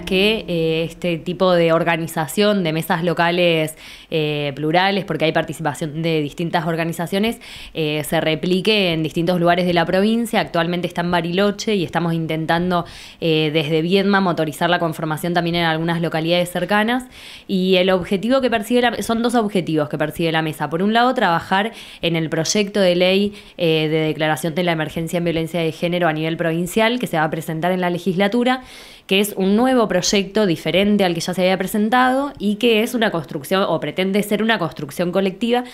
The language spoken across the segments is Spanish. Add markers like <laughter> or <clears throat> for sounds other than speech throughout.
que eh, este tipo de organización de mesas locales eh, plurales, porque hay participación de distintas organizaciones, eh, se replique en distintos lugares de la provincia. Actualmente está en Bariloche y estamos intentando desde Viedma motorizar la conformación también en algunas localidades cercanas. Y el objetivo que percibe son dos objetivos que percibe la mesa. Por un lado, trabajar en el proyecto de ley de declaración de la emergencia en violencia de género a nivel provincial que se va a presentar en la legislatura, que es un nuevo proyecto diferente al que ya se había presentado y que es una construcción o pretende ser una construcción colectiva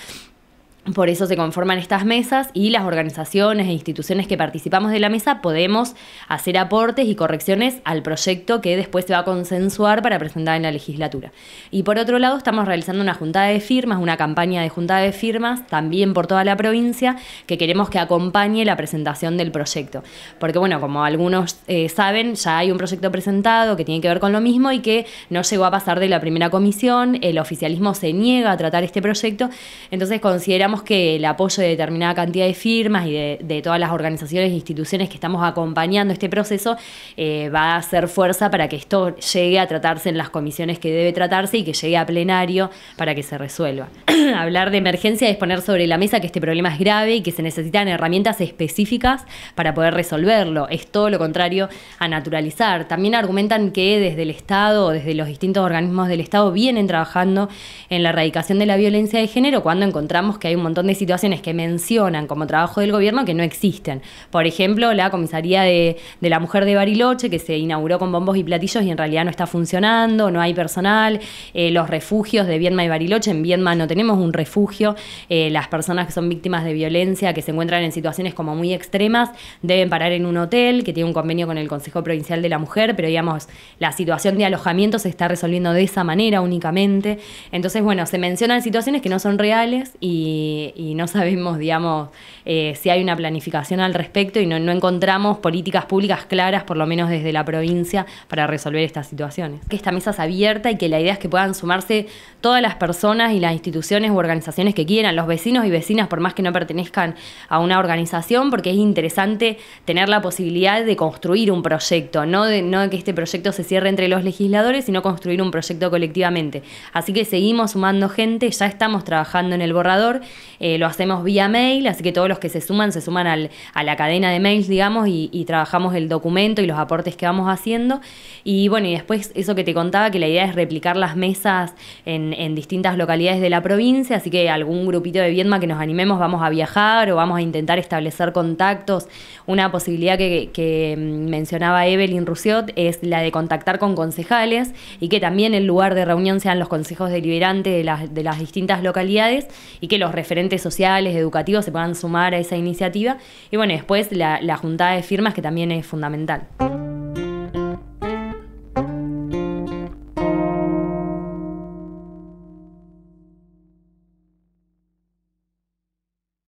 por eso se conforman estas mesas y las organizaciones e instituciones que participamos de la mesa podemos hacer aportes y correcciones al proyecto que después se va a consensuar para presentar en la legislatura. Y por otro lado, estamos realizando una juntada de firmas, una campaña de juntada de firmas también por toda la provincia que queremos que acompañe la presentación del proyecto. Porque bueno, como algunos eh, saben, ya hay un proyecto presentado que tiene que ver con lo mismo y que no llegó a pasar de la primera comisión, el oficialismo se niega a tratar este proyecto, entonces considera que el apoyo de determinada cantidad de firmas y de, todas las organizaciones e instituciones que estamos acompañando este proceso eh, va a hacer fuerza para que esto llegue a tratarse en las comisiones que debe tratarse y que llegue a plenario para que se resuelva. <clears throat> Hablar de emergencia es poner sobre la mesa que este problema es grave y que se necesitan herramientas específicas para poder resolverlo. Es todo lo contrario a naturalizar. También argumentan que desde el Estado o desde los distintos organismos del Estado vienen trabajando en la erradicación de la violencia de género cuando encontramos que hay un montón de situaciones que mencionan como trabajo del gobierno que no existen. Por ejemplo, la comisaría de, la mujer de Bariloche, que se inauguró con bombos y platillos y en realidad no está funcionando, no hay personal, eh, los refugios de Viedma y Bariloche, en Viedma no tenemos un refugio, eh, las personas que son víctimas de violencia, que se encuentran en situaciones como muy extremas, deben parar en un hotel que tiene un convenio con el Consejo Provincial de la Mujer, pero digamos, la situación de alojamiento se está resolviendo de esa manera únicamente. Entonces, bueno, se mencionan situaciones que no son reales y y, no sabemos, digamos, eh, si hay una planificación al respecto y no, encontramos políticas públicas claras, por lo menos desde la provincia, para resolver estas situaciones. Que esta mesa es abierta y que la idea es que puedan sumarse todas las personas y las instituciones u organizaciones que quieran, los vecinos y vecinas, por más que no pertenezcan a una organización, porque es interesante tener la posibilidad de construir un proyecto, no no de que este proyecto se cierre entre los legisladores, sino construir un proyecto colectivamente. Así que seguimos sumando gente, ya estamos trabajando en el borrador eh, lo hacemos vía mail, así que todos los que se suman, se suman al, a la cadena de mails, digamos, y, trabajamos el documento y los aportes que vamos haciendo. Y bueno, y después eso que te contaba, que la idea es replicar las mesas en, distintas localidades de la provincia, así que algún grupito de Viedma que nos animemos, vamos a viajar o vamos a intentar establecer contactos. Una posibilidad que, mencionaba Evelyn Rusiot es la de contactar con concejales y que también el lugar de reunión sean los consejos deliberantes de las, de las distintas localidades y que los diferentes sociales, educativos, se puedan sumar a esa iniciativa. Y bueno, después la, la juntada de firmas, que también es fundamental.